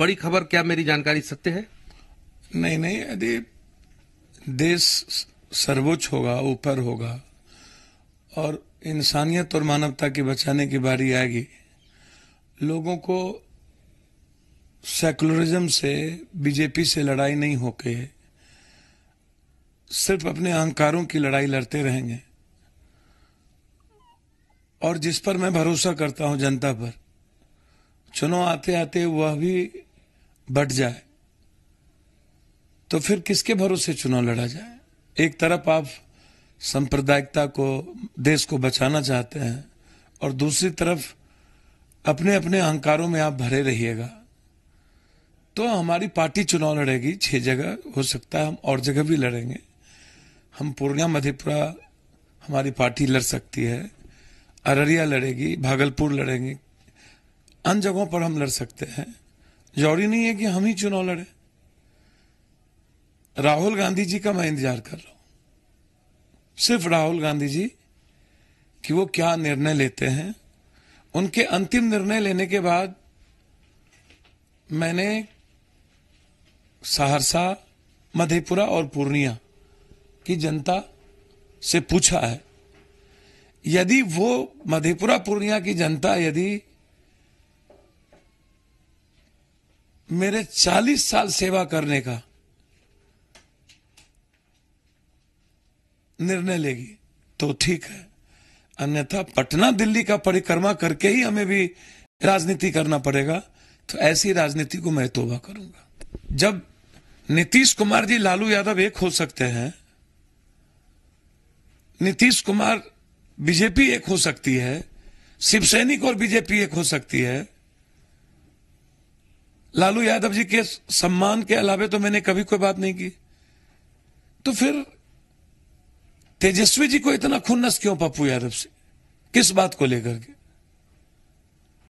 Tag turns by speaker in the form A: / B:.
A: बड़ी खबर क्या मेरी जानकारी सत्य है नहीं नहीं यदि देश सर्वोच्च होगा ऊपर होगा और इंसानियत और मानवता की बचाने की बारी आएगी लोगों को सेकुलरिज्म से बीजेपी से लड़ाई नहीं होके सिर्फ अपने अहंकारों की लड़ाई लड़ते रहेंगे और जिस पर मैं भरोसा करता हूं जनता पर चुनाव आते आते वह भी बट जाए तो फिर किसके भरोसे चुनाव लड़ा जाए एक तरफ आप सांप्रदायिकता को देश को बचाना चाहते हैं और दूसरी तरफ अपने अपने अहंकारों में आप भरे रहिएगा तो हमारी पार्टी चुनाव लड़ेगी छह जगह हो सकता है हम और जगह भी लड़ेंगे हम पूर्णिया मधेपुरा हमारी पार्टी लड़ सकती है अररिया लड़ेगी भागलपुर लड़ेंगे अन्य जगहों पर हम लड़ सकते हैं जरूरी नहीं है कि हम ही चुनाव लड़े राहुल गांधी जी का मैं इंतजार कर रहा हूं सिर्फ राहुल गांधी जी कि वो क्या निर्णय लेते हैं उनके अंतिम निर्णय लेने के बाद मैंने सहरसा मधेपुरा और पूर्णिया की जनता से पूछा है यदि वो मधेपुरा पूर्णिया की जनता यदि मेरे 40 साल सेवा करने का निर्णय लेगी तो ठीक है अन्यथा पटना दिल्ली का परिक्रमा करके ही हमें भी राजनीति करना पड़ेगा तो ऐसी राजनीति को मैं तोबा करूंगा जब नीतीश कुमार जी लालू यादव एक हो सकते हैं नीतीश कुमार बीजेपी एक हो सकती है शिवसैनिक और बीजेपी एक हो सकती है लालू यादव जी के सम्मान के अलावे तो मैंने कभी कोई बात नहीं की तो फिर तेजस्वी जी को इतना खुन्नस क्यों पप्पू यादव से किस बात को लेकर के